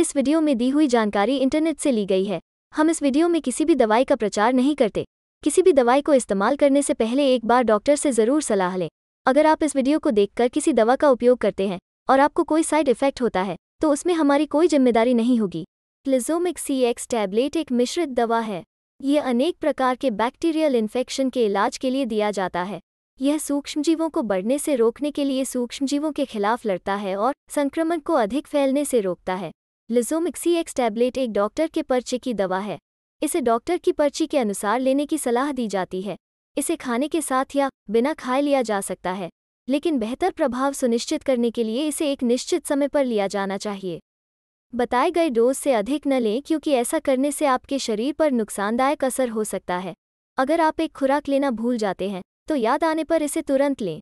इस वीडियो में दी हुई जानकारी इंटरनेट से ली गई है हम इस वीडियो में किसी भी दवाई का प्रचार नहीं करते किसी भी दवाई को इस्तेमाल करने से पहले एक बार डॉक्टर से ज़रूर सलाह लें अगर आप इस वीडियो को देखकर किसी दवा का उपयोग करते हैं और आपको कोई साइड इफेक्ट होता है तो उसमें हमारी कोई जिम्मेदारी नहीं होगी लिजोमिक सी एक्स टैबलेट एक मिश्रित दवा है ये अनेक प्रकार के बैक्टीरियल इन्फेक्शन के इलाज के लिए दिया जाता है यह सूक्ष्मजीवों को बढ़ने से रोकने के लिए सूक्ष्मजीवों के खिलाफ लड़ता है और संक्रमण को अधिक फैलने से रोकता है लिजोमिक्सी एक्स टैबलेट एक डॉक्टर के पर्चे की दवा है इसे डॉक्टर की पर्ची के अनुसार लेने की सलाह दी जाती है इसे खाने के साथ या बिना खाए लिया जा सकता है लेकिन बेहतर प्रभाव सुनिश्चित करने के लिए इसे एक निश्चित समय पर लिया जाना चाहिए बताए गए डोज से अधिक न लें क्योंकि ऐसा करने से आपके शरीर पर नुकसानदायक असर हो सकता है अगर आप एक खुराक लेना भूल जाते हैं तो याद आने पर इसे तुरंत लें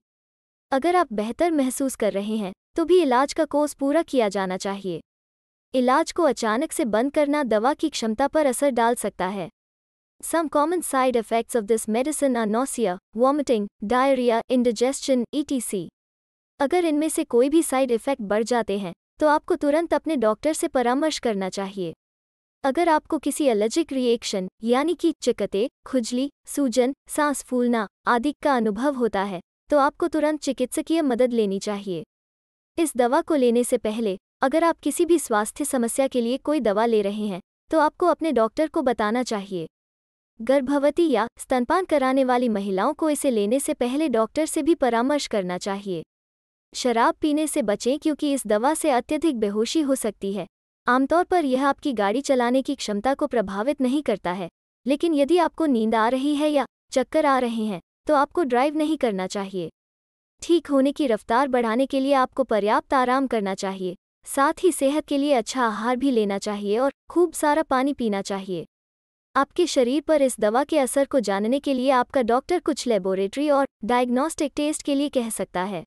अगर आप बेहतर महसूस कर रहे हैं तो भी इलाज का कोर्स पूरा किया जाना चाहिए इलाज को अचानक से बंद करना दवा की क्षमता पर असर डाल सकता है some common side effects of this medicine are nausea vomiting diarrhoea indigestion ETC अगर इनमें से कोई भी साइड इफेक्ट बढ़ जाते हैं तो आपको तुरंत अपने डॉक्टर से परामर्श करना चाहिए अगर आपको किसी एलर्जिक रिएक्शन यानी कि चिकते खुजली सूजन सांस फूलना आदि का अनुभव होता है तो आपको तुरंत चिकित्सकीय मदद लेनी चाहिए इस दवा को लेने से पहले अगर आप किसी भी स्वास्थ्य समस्या के लिए कोई दवा ले रहे हैं तो आपको अपने डॉक्टर को बताना चाहिए गर्भवती या स्तनपान कराने वाली महिलाओं को इसे लेने से पहले डॉक्टर से भी परामर्श करना चाहिए शराब पीने से बचें क्योंकि इस दवा से अत्यधिक बेहोशी हो सकती है आमतौर पर यह आपकी गाड़ी चलाने की क्षमता को प्रभावित नहीं करता है लेकिन यदि आपको नींद आ रही है या चक्कर आ रहे हैं तो आपको ड्राइव नहीं करना चाहिए ठीक होने की रफ्तार बढ़ाने के लिए आपको पर्याप्त आराम करना चाहिए साथ ही सेहत के लिए अच्छा आहार भी लेना चाहिए और खूब सारा पानी पीना चाहिए आपके शरीर पर इस दवा के असर को जानने के लिए आपका डॉक्टर कुछ लेबोरेटरी और डायग्नोस्टिक टेस्ट के लिए कह सकता है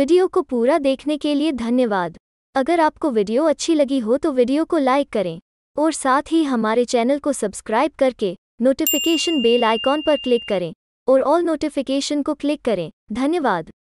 वीडियो को पूरा देखने के लिए धन्यवाद अगर आपको वीडियो अच्छी लगी हो तो वीडियो को लाइक करें और साथ ही हमारे चैनल को सब्सक्राइब करके नोटिफिकेशन बेल आइकॉन पर क्लिक करें और ऑल नोटिफिकेशन को क्लिक करें धन्यवाद